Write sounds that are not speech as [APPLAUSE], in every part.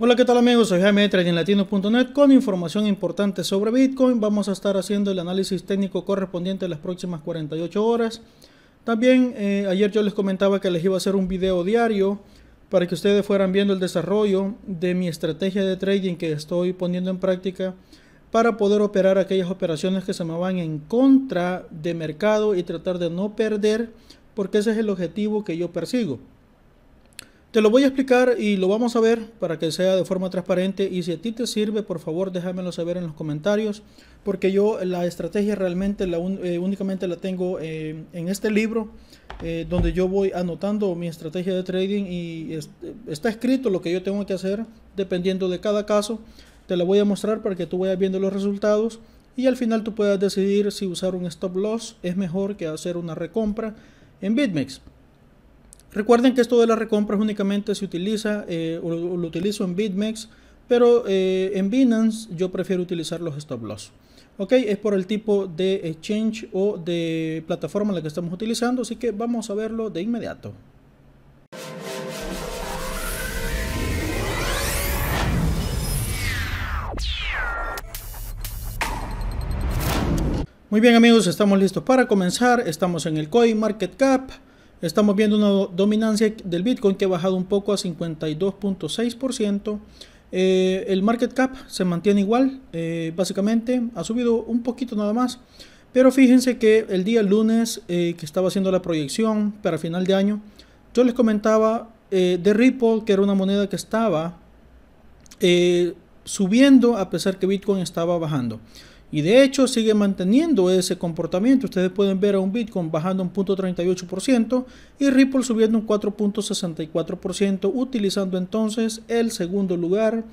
Hola, ¿qué tal amigos? Soy Jaime de latino.net con información importante sobre Bitcoin. Vamos a estar haciendo el análisis técnico correspondiente en las próximas 48 horas. También eh, ayer yo les comentaba que les iba a hacer un video diario para que ustedes fueran viendo el desarrollo de mi estrategia de trading que estoy poniendo en práctica para poder operar aquellas operaciones que se me van en contra de mercado y tratar de no perder porque ese es el objetivo que yo persigo. Te lo voy a explicar y lo vamos a ver para que sea de forma transparente y si a ti te sirve, por favor déjamelo saber en los comentarios porque yo la estrategia realmente la eh, únicamente la tengo eh, en este libro eh, donde yo voy anotando mi estrategia de trading y está escrito lo que yo tengo que hacer dependiendo de cada caso. Te la voy a mostrar para que tú vayas viendo los resultados y al final tú puedas decidir si usar un stop loss es mejor que hacer una recompra en BitMEX. Recuerden que esto de las recompras únicamente se utiliza, eh, o lo, utilizo en BitMEX, pero eh, en Binance yo prefiero utilizar los stop loss. Ok, es por el tipo de exchange o de plataforma en la que estamos utilizando, así que vamos a verlo de inmediato. Muy bien amigos, estamos listos para comenzar. Estamos en el CoinMarketCap. Market Cap. Estamos viendo una dominancia del Bitcoin que ha bajado un poco a 52.6%. Eh, el market cap se mantiene igual, eh, básicamente ha subido un poquito nada más. Pero fíjense que el día lunes eh, que estaba haciendo la proyección para final de año, yo les comentaba eh, de Ripple, que era una moneda que estaba subiendo a pesar que Bitcoin estaba bajando. Y de hecho sigue manteniendo ese comportamiento. Ustedes pueden ver a un Bitcoin bajando un 0.38% y Ripple subiendo un 4.64%, utilizando entonces el segundo lugar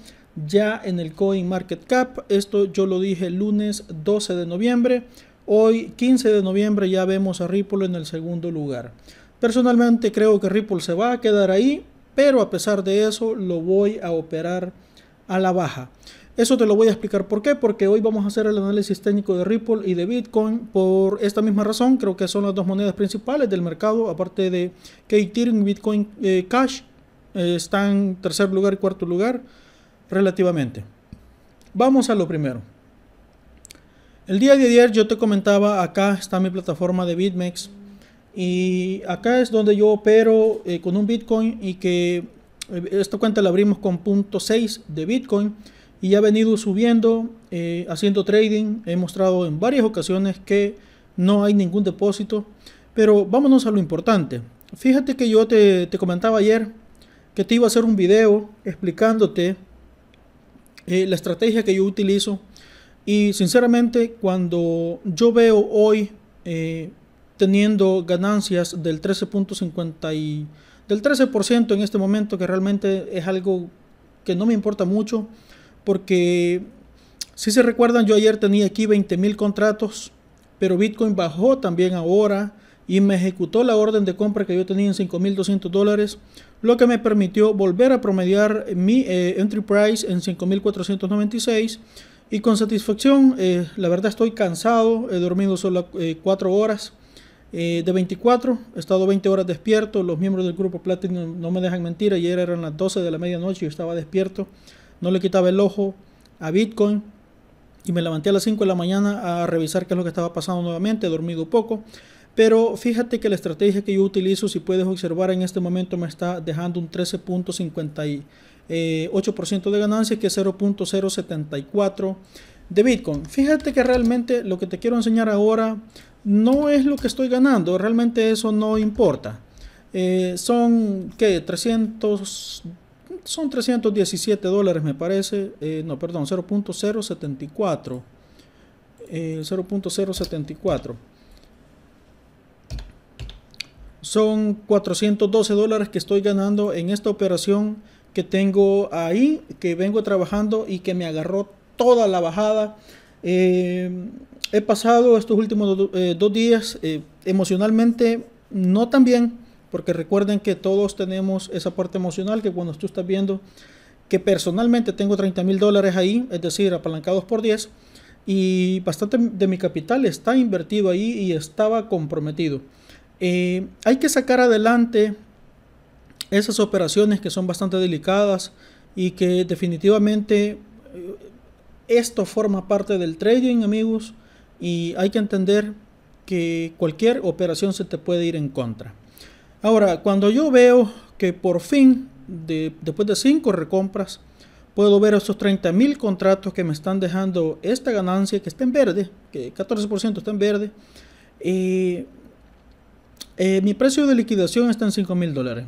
ya en el Coin Market Cap. Esto yo lo dije el lunes 12 de noviembre. Hoy 15 de noviembre ya vemos a Ripple en el segundo lugar. Personalmente creo que Ripple se va a quedar ahí, pero a pesar de eso lo voy a operar a la baja. Eso te lo voy a explicar por qué, porque hoy vamos a hacer el análisis técnico de Ripple y de Bitcoin por esta misma razón. Creo que son las dos monedas principales del mercado, aparte de que Bitcoin eh, Cash eh, están en tercer lugar y cuarto lugar relativamente. Vamos a lo primero. El día de ayer yo te comentaba, acá está mi plataforma de BitMEX y acá es donde yo opero eh, con un Bitcoin y que esta cuenta la abrimos con 0.6 de Bitcoin y ha venido subiendo, eh, haciendo trading. He mostrado en varias ocasiones que no hay ningún depósito. Pero vámonos a lo importante. Fíjate que yo te, te comentaba ayer que te iba a hacer un video explicándote eh, la estrategia que yo utilizo. Y sinceramente, cuando yo veo hoy eh, teniendo ganancias del 13.50 y del 13% en este momento, que realmente es algo que no me importa mucho, porque si se recuerdan, yo ayer tenía aquí 20 mil contratos, pero Bitcoin bajó también ahora y me ejecutó la orden de compra que yo tenía en 5.200 dólares, lo que me permitió volver a promediar mi eh, entry price en 5.496 y con satisfacción, eh, la verdad estoy cansado, he dormido solo 4 eh, horas. de 24. He estado 20 horas despierto. Los miembros del grupo Platinum no me dejan mentir. Ayer eran las 12 de la medianoche y yo estaba despierto no le quitaba el ojo a Bitcoin y me levanté a las 5 de la mañana a revisar qué es lo que estaba pasando nuevamente, he dormido poco. Pero fíjate que la estrategia que yo utilizo, si puedes observar en este momento, me está dejando un 13.58% eh, de ganancia, que es 0.074 de Bitcoin. Fíjate que realmente lo que te quiero enseñar ahora no es lo que estoy ganando, realmente eso no importa. Eh, son qué 300 son 317 dólares me parece, eh, no, perdón, 0.074. 0.074. Eh, son 412 dólares que estoy ganando en esta operación que tengo ahí, que vengo trabajando y que me agarró toda la bajada. Eh, he pasado estos últimos dos días emocionalmente no tan bien porque recuerden que todos tenemos esa parte emocional que cuando tú estás viendo que personalmente tengo 30 mil dólares ahí, es decir, apalancados por 10, y bastante de mi capital está invertido ahí y estaba comprometido. Eh, hay que sacar adelante esas operaciones que son bastante delicadas y que definitivamente eh, esto forma parte del trading, amigos, y hay que entender que cualquier operación se te puede ir en contra. Ahora, cuando yo veo que por fin, después de cinco recompras, puedo ver esos 30 mil contratos que me están dejando esta ganancia que está en verde, que 14% está en verde, eh, eh, mi precio de liquidación está en 5 mil dólares.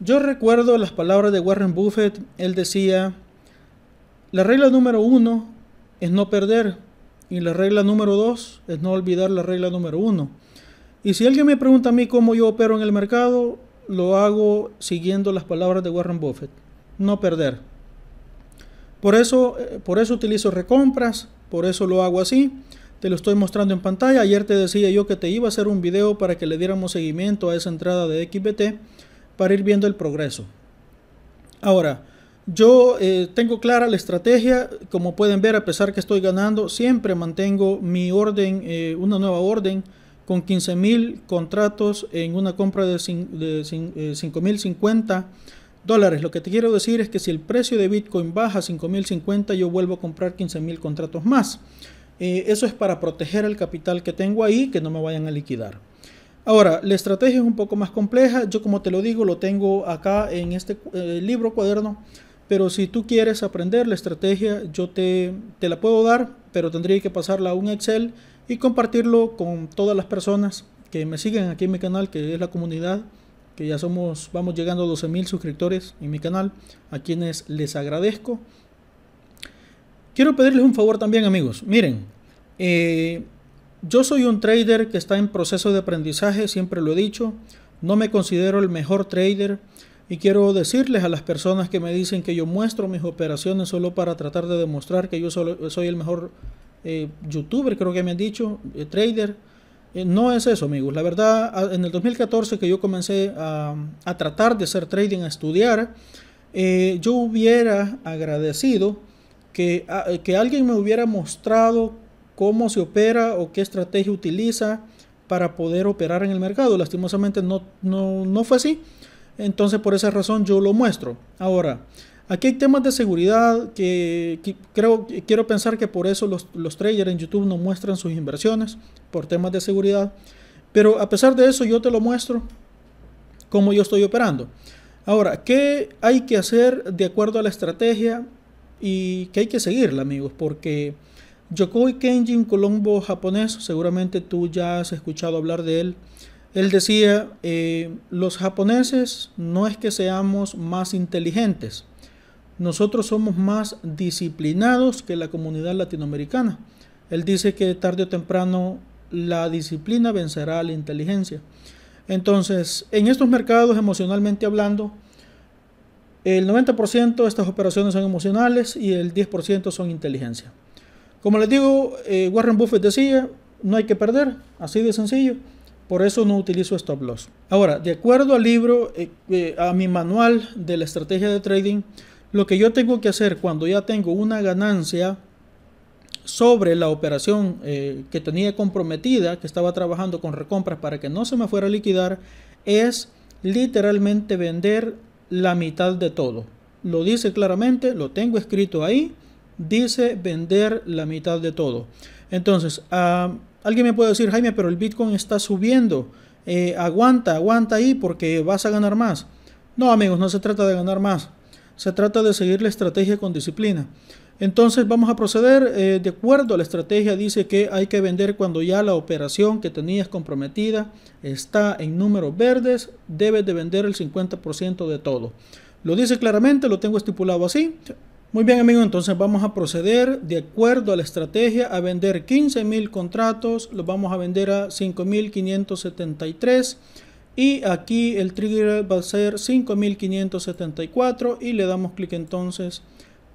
Yo recuerdo las palabras de Warren Buffett, él decía, la regla número uno es no perder y la regla número dos es no olvidar la regla número uno. Y si alguien me pregunta a mí cómo yo opero en el mercado, lo hago siguiendo las palabras de Warren Buffett, no perder. Por eso, eh, por eso utilizo recompras, por eso lo hago así. Te lo estoy mostrando en pantalla. Ayer te decía yo que te iba a hacer un video para que le diéramos seguimiento a esa entrada de XBT para ir viendo el progreso. Ahora, yo eh, tengo clara la estrategia. Como pueden ver, a pesar que estoy ganando, siempre mantengo mi orden, eh, una nueva orden con 15.000 contratos en una compra de, 5.050 eh, dólares. Lo que te quiero decir es que si el precio de Bitcoin baja 5.050, yo vuelvo a comprar 15.000 contratos más. Eh, eso es para proteger el capital que tengo ahí, que no me vayan a liquidar. Ahora, la estrategia es un poco más compleja. Yo como te lo digo, lo tengo acá en este eh, libro cuaderno. Pero si tú quieres aprender la estrategia, yo te la puedo dar, pero tendría que pasarla a un Excel y compartirlo con todas las personas que me siguen aquí en mi canal, que es la comunidad, que ya somos, vamos llegando a 12.000 suscriptores en mi canal, a quienes les agradezco. Quiero pedirles un favor también amigos, miren, eh, yo soy un trader que está en proceso de aprendizaje, siempre lo he dicho, no me considero el mejor trader y quiero decirles a las personas que me dicen que yo muestro mis operaciones solo para tratar de demostrar que yo soy el mejor eh, youtuber, creo que me han dicho, eh, trader. Eh, no es eso, amigos. La verdad, en el 2014 que yo comencé a, tratar de hacer trading, a estudiar, yo hubiera agradecido que, que alguien me hubiera mostrado cómo se opera o qué estrategia utiliza para poder operar en el mercado. Lastimosamente no, no, no fue así. Entonces por esa razón yo lo muestro. Ahora, Aquí hay temas de seguridad que, creo, quiero pensar que por eso los, los traders en YouTube no muestran sus inversiones, por temas de seguridad. Pero a pesar de eso, yo te lo muestro como yo estoy operando. Ahora, ¿qué hay que hacer de acuerdo a la estrategia y qué hay que seguirla, amigos? Porque Yokoi Kenjin, colombo japonés, seguramente tú ya has escuchado hablar de él. Él decía, eh, los japoneses no es que seamos más inteligentes, nosotros somos más disciplinados que la comunidad latinoamericana. Él dice que tarde o temprano la disciplina vencerá a la inteligencia. Entonces, en estos mercados emocionalmente hablando, el 90% de estas operaciones son emocionales y el 10% son inteligencia. Como les digo, eh, Warren Buffett decía, no hay que perder, así de sencillo. Por eso no utilizo stop loss. Ahora, de acuerdo al libro, eh, eh, a mi manual de la estrategia de trading, lo que yo tengo que hacer cuando ya tengo una ganancia sobre la operación eh, que tenía comprometida, que estaba trabajando con recompras para que no se me fuera a liquidar, es literalmente vender la mitad de todo. Lo dice claramente, lo tengo escrito ahí, dice vender la mitad de todo. Entonces, ah, alguien me puede decir, Jaime, pero el Bitcoin está subiendo, eh, aguanta, aguanta ahí porque vas a ganar más. No, amigos, no se trata de ganar más, se trata de seguir la estrategia con disciplina. Entonces vamos a proceder eh, de acuerdo a la estrategia. Dice que hay que vender cuando ya la operación que tenías comprometida está en números verdes. Debes de vender el 50% de todo. Lo dice claramente, lo tengo estipulado así. Muy bien amigo, entonces vamos a proceder de acuerdo a la estrategia a vender 15 mil contratos. Los vamos a vender a 5.573 y aquí el trigger va a ser 5574 y le damos clic entonces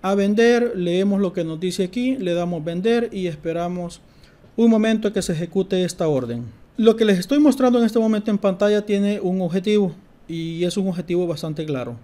a vender, leemos lo que nos dice aquí, le damos vender y esperamos un momento que se ejecute esta orden. Lo que les estoy mostrando en este momento en pantalla tiene un objetivo y es un objetivo bastante claro.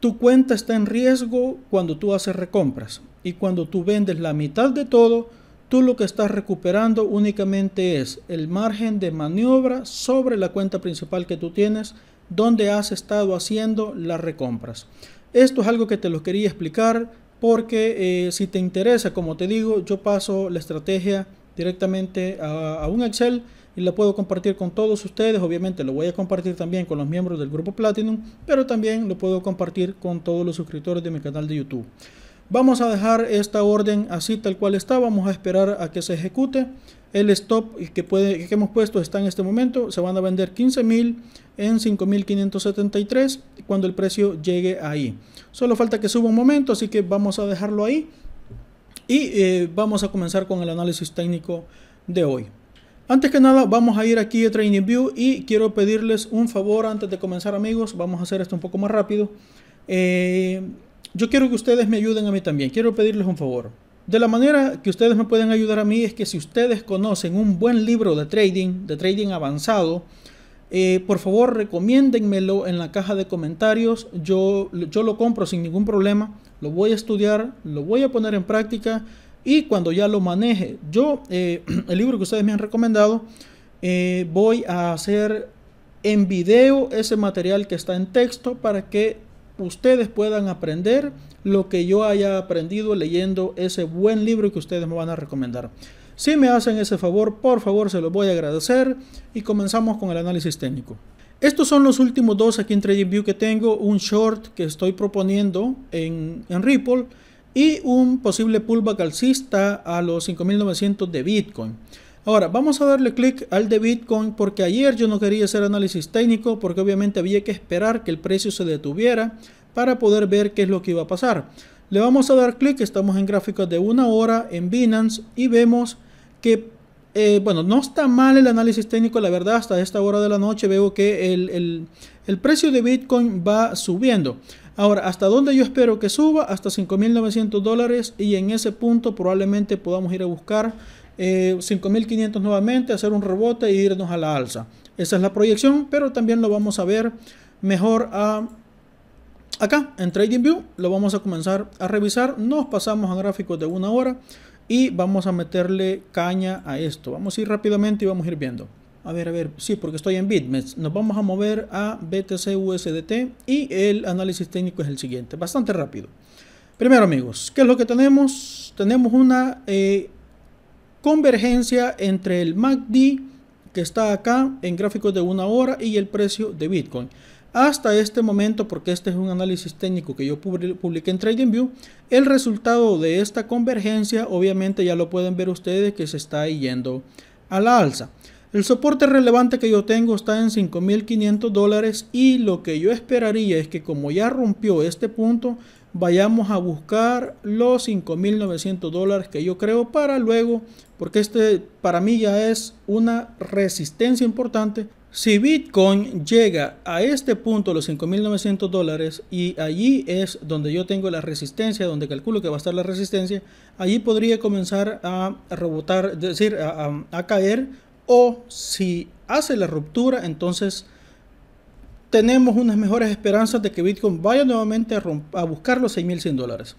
Tu cuenta está en riesgo cuando tú haces recompras y cuando tú vendes la mitad de todo, tú lo que estás recuperando únicamente es el margen de maniobra sobre la cuenta principal que tú tienes donde has estado haciendo las recompras. Esto es algo que te lo quería explicar porque eh, si te interesa, como te digo, yo paso la estrategia directamente a, a un Excel y la puedo compartir con todos ustedes. Obviamente lo voy a compartir también con los miembros del grupo Platinum, pero también lo puedo compartir con todos los suscriptores de mi canal de YouTube. Vamos a dejar esta orden así tal cual está, vamos a esperar a que se ejecute. El stop que, puede, que hemos puesto está en este momento, se van a vender 15.000 en 5.573 cuando el precio llegue ahí. Solo falta que suba un momento, así que vamos a dejarlo ahí y eh, vamos a comenzar con el análisis técnico de hoy. Antes que nada vamos a ir aquí a view y quiero pedirles un favor antes de comenzar amigos, vamos a hacer esto un poco más rápido. Eh, yo quiero que ustedes me ayuden a mí también. Quiero pedirles un favor. De la manera que ustedes me pueden ayudar a mí es que si ustedes conocen un buen libro de trading, de trading avanzado, eh, por favor recomiéndenmelo en la caja de comentarios. Yo, yo lo compro sin ningún problema. Lo voy a estudiar, lo voy a poner en práctica y cuando ya lo maneje, yo, eh, [CLEARS THROAT] el libro que ustedes me han recomendado, eh, voy a hacer en video ese material que está en texto para que ustedes puedan aprender lo que yo haya aprendido leyendo ese buen libro que ustedes me van a recomendar. Si me hacen ese favor, por favor, se los voy a agradecer y comenzamos con el análisis técnico. Estos son los últimos dos aquí en TradingView que tengo, un short que estoy proponiendo en, en Ripple y un posible pullback alcista a los 5.900 de Bitcoin. Ahora, vamos a darle clic al de Bitcoin porque ayer yo no quería hacer análisis técnico porque obviamente había que esperar que el precio se detuviera para poder ver qué es lo que iba a pasar. Le vamos a dar clic, estamos en gráficos de una hora en Binance y vemos que, eh, bueno, no está mal el análisis técnico, la verdad, hasta esta hora de la noche veo que el, precio de Bitcoin va subiendo. Ahora, ¿hasta dónde yo espero que suba? Hasta 5.900 dólares y en ese punto probablemente podamos ir a buscar 5.500 eh, nuevamente, hacer un rebote e irnos a la alza. Esa es la proyección, pero también lo vamos a ver mejor a, acá en TradingView. Lo vamos a comenzar a revisar. Nos pasamos a gráficos de una hora y vamos a meterle caña a esto. Vamos a ir rápidamente y vamos a ir viendo. A ver, a ver, sí, porque estoy en BitMEX. Nos vamos a mover a BTC USDT y el análisis técnico es el siguiente, bastante rápido. Primero amigos, ¿qué es lo que tenemos? Tenemos una eh, convergencia entre el MACD que está acá en gráficos de una hora y el precio de Bitcoin. Hasta este momento, porque este es un análisis técnico que yo publiqué en TradingView, el resultado de esta convergencia obviamente ya lo pueden ver ustedes que se está yendo a la alza. El soporte relevante que yo tengo está en 5.500 dólares y lo que yo esperaría es que como ya rompió este punto, vayamos a buscar los 5.900 dólares que yo creo para luego, porque este para mí ya es una resistencia importante. Si Bitcoin llega a este punto, los 5.900 dólares, y allí es donde yo tengo la resistencia, donde calculo que va a estar la resistencia, allí podría comenzar a rebotar, es decir, a, a caer, o si hace la ruptura, entonces tenemos unas mejores esperanzas de que Bitcoin vaya nuevamente a, buscar los 6.100 dólares.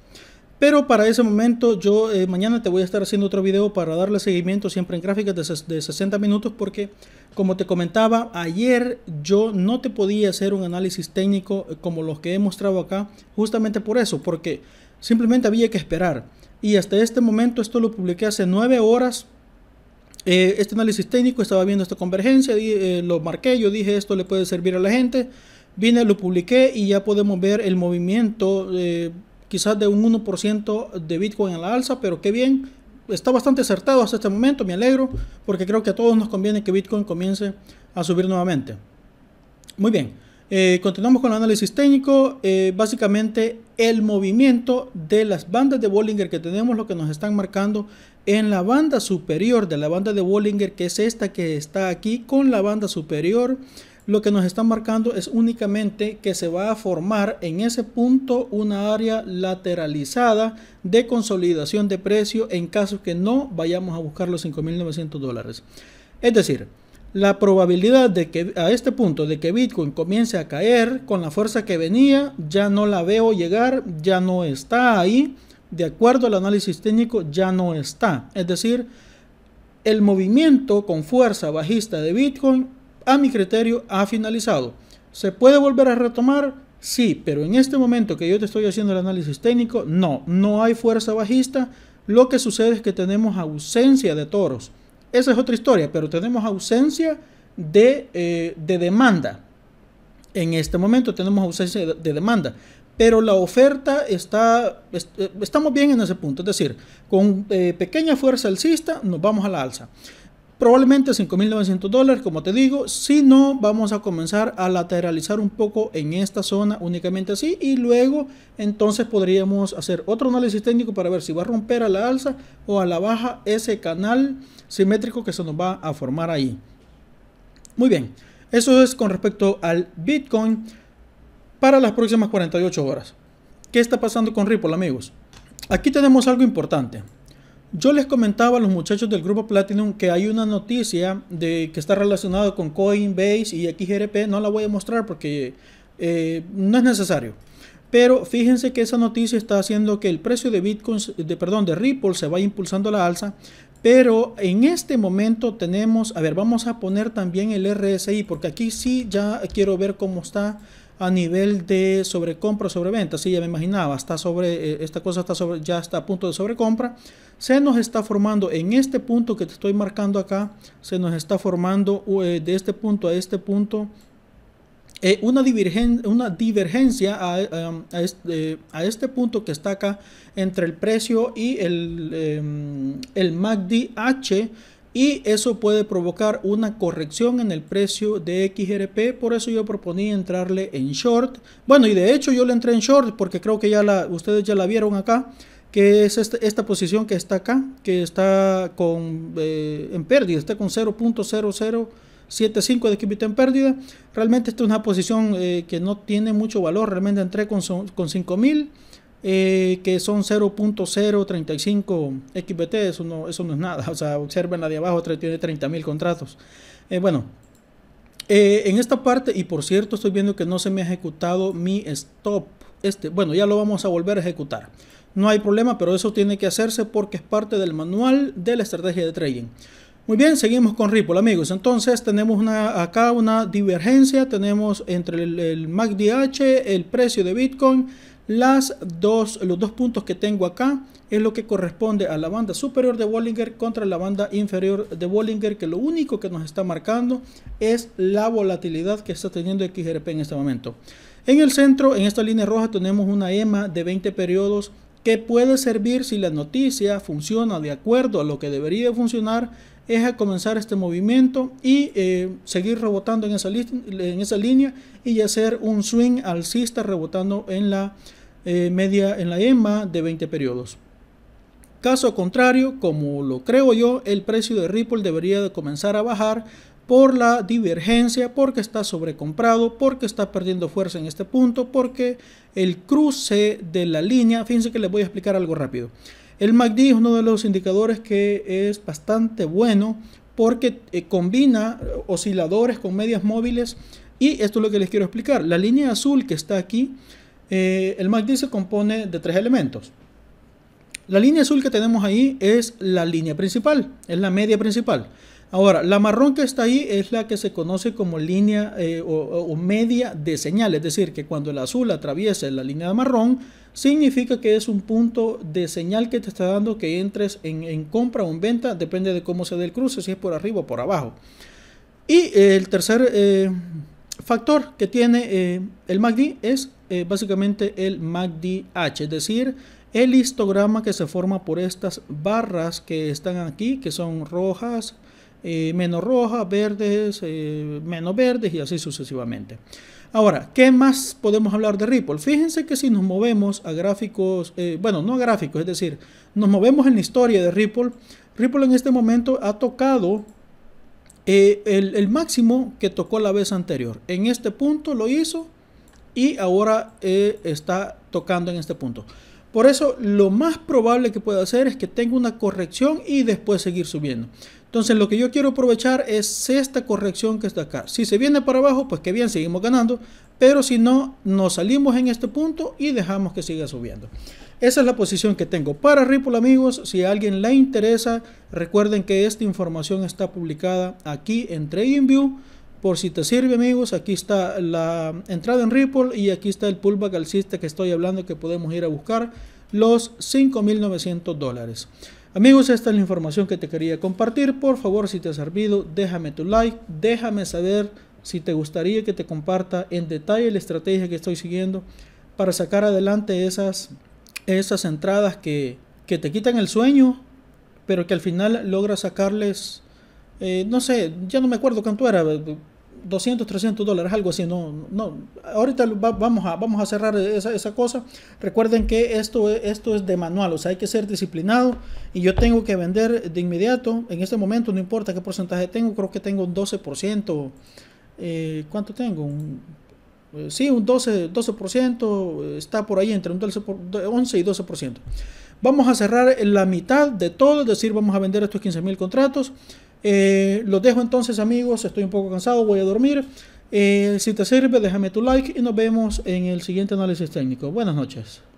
Pero para ese momento yo eh, mañana te voy a estar haciendo otro video para darle seguimiento siempre en gráficas de, de, 60 minutos porque como te comentaba ayer yo no te podía hacer un análisis técnico eh, como los que he mostrado acá justamente por eso porque simplemente había que esperar y hasta este momento esto lo publiqué hace 9 horas eh, este análisis técnico, estaba viendo esta convergencia, eh, lo marqué, yo dije esto le puede servir a la gente, vine, lo publiqué y ya podemos ver el movimiento eh, quizás de un 1% de Bitcoin en la alza, pero qué bien, está bastante acertado hasta este momento, me alegro, porque creo que a todos nos conviene que Bitcoin comience a subir nuevamente. Muy bien, continuamos con el análisis técnico, básicamente el movimiento de las bandas de Bollinger que tenemos, lo que nos están marcando en la banda superior de la banda de Bollinger, que es esta que está aquí con la banda superior, lo que nos está marcando es únicamente que se va a formar en ese punto una área lateralizada de consolidación de precio en caso que no vayamos a buscar los 5.900 dólares. Es decir, la probabilidad de que a este punto de que Bitcoin comience a caer con la fuerza que venía, ya no la veo llegar, ya no está ahí de acuerdo al análisis técnico, ya no está. Es decir, el movimiento con fuerza bajista de Bitcoin, a mi criterio, ha finalizado. ¿Se puede volver a retomar? Sí, pero en este momento que yo te estoy haciendo el análisis técnico, no, no hay fuerza bajista. Lo que sucede es que tenemos ausencia de toros. Esa es otra historia, pero tenemos ausencia de, eh, demanda. En este momento tenemos ausencia de demanda pero la oferta está, eh, estamos bien en ese punto, es decir, con eh, pequeña fuerza alcista nos vamos a la alza. Probablemente 5.900 dólares, como te digo, si no vamos a comenzar a lateralizar un poco en esta zona únicamente así y luego entonces podríamos hacer otro análisis técnico para ver si va a romper a la alza o a la baja ese canal simétrico que se nos va a formar ahí. Muy bien, eso es con respecto al Bitcoin para las próximas 48 horas. ¿Qué está pasando con Ripple, amigos? Aquí tenemos algo importante. Yo les comentaba a los muchachos del grupo Platinum que hay una noticia de que está relacionado con Coinbase y XRP. No la voy a mostrar porque eh, no es necesario. Pero fíjense que esa noticia está haciendo que el precio de Bitcoin, de, perdón, de Ripple se vaya impulsando a la alza. Pero en este momento tenemos, a ver, vamos a poner también el RSI porque aquí sí ya quiero ver cómo está a nivel de sobrecompra o sobreventa, si ya me imaginaba, está sobre, eh, esta cosa está sobre, ya está a punto de sobrecompra, se nos está formando en este punto que te estoy marcando acá, se nos está formando eh, de este punto a este punto eh, una, una, divergencia em, a, este, punto que está acá entre el precio y el, em, el MACD y eso puede provocar una corrección en el precio de XRP, por eso yo proponía entrarle en short. Bueno, y de hecho yo le entré en short porque creo que ya ustedes ya la vieron acá, que es este, esta, posición que está acá, que está con, eh, en pérdida, está con 0.0075 de química en pérdida. Realmente esta es una posición eh, que no tiene mucho valor. Realmente entré con, con 5.000 eh, que son 0.035 XBT, eso no, eso no es nada. [LAUGHS] O sea, observen la de abajo, tiene 30.000 contratos. Eh, bueno, eh, en esta parte, y por cierto, estoy viendo que no se me ha ejecutado mi stop. Este, bueno, ya lo vamos a volver a ejecutar. No hay problema, pero eso tiene que hacerse porque es parte del manual de la estrategia de trading. Muy bien, seguimos con Ripple, amigos. Entonces tenemos acá una divergencia, tenemos entre el, el MACDH, el precio de Bitcoin, las dos, los dos puntos que tengo acá es lo que corresponde a la banda superior de Bollinger contra la banda inferior de Bollinger, que lo único que nos está marcando es la volatilidad que está teniendo XRP en este momento. En el centro, en esta línea roja, tenemos una EMA de 20 periodos que puede servir si la noticia funciona de acuerdo a lo que debería funcionar es a comenzar este movimiento y eh, seguir rebotando en esa, línea y hacer un swing alcista rebotando en la eh, media, en la EMA de 20 periodos. Caso contrario, como lo creo yo, el precio de Ripple debería de comenzar a bajar por la divergencia, porque está sobrecomprado, porque está perdiendo fuerza en este punto, porque el cruce de la línea, fíjense que les voy a explicar algo rápido. El MACD es uno de los indicadores que es bastante bueno porque eh, combina eh, osciladores con medias móviles y esto es lo que les quiero explicar. La línea azul que está aquí, eh, el MACD se compone de tres elementos. La línea azul que tenemos ahí es la línea principal, es la media principal. Ahora, la marrón que está ahí es la que se conoce como línea eh, o, media de señal, es decir, que cuando el azul atraviesa la línea de marrón, significa que es un punto de señal que te está dando que entres en, compra o en venta, depende de cómo se dé el cruce, si es por arriba o por abajo. Y eh, el tercer eh, factor que tiene el MACD es básicamente el H, es decir, el histograma que se forma por estas barras que están aquí, que son rojas, eh, menos roja, verdes, eh, menos verdes y así sucesivamente. Ahora, ¿qué más podemos hablar de Ripple? Fíjense que si nos movemos a gráficos, eh, bueno, no a gráficos, es decir, nos movemos en la historia de Ripple, Ripple en este momento ha tocado el, máximo que tocó la vez anterior. En este punto lo hizo y ahora está tocando en este punto. Por eso lo más probable que pueda hacer es que tenga una corrección y después seguir subiendo. Entonces lo que yo quiero aprovechar es esta corrección que está acá. Si se viene para abajo, pues que bien, seguimos ganando. Pero si no, nos salimos en este punto y dejamos que siga subiendo. Esa es la posición que tengo para Ripple amigos. Si a alguien le interesa, recuerden que esta información está publicada aquí en TradingView. Por si te sirve amigos, aquí está la entrada en Ripple y aquí está el pullback alcista que estoy hablando que podemos ir a buscar los 5.900 dólares. Amigos, esta es la información que te quería compartir. Por favor, si te ha servido, déjame tu like, déjame saber si te gustaría que te comparta en detalle la estrategia que estoy siguiendo para sacar adelante esas, esas entradas que, que te quitan el sueño, pero que al final logras sacarles, eh, no sé, ya no me acuerdo cuánto era, 200, 300 dólares, algo así. No, no. Ahorita vamos, a, vamos a cerrar esa, cosa. Recuerden que esto, esto es de manual, o sea, hay que ser disciplinado y yo tengo que vender de inmediato. En este momento, no importa qué porcentaje tengo, creo que tengo un 12%. Eh, ¿Cuánto tengo? Eh, sí, un 12, 12%, está por ahí entre un 11 y 12%. Vamos a cerrar la mitad de todo, es decir, vamos a vender estos 15 mil contratos eh, los dejo entonces amigos, estoy un poco cansado, voy a dormir. Eh, si te sirve, déjame tu like y nos vemos en el siguiente análisis técnico. Buenas noches.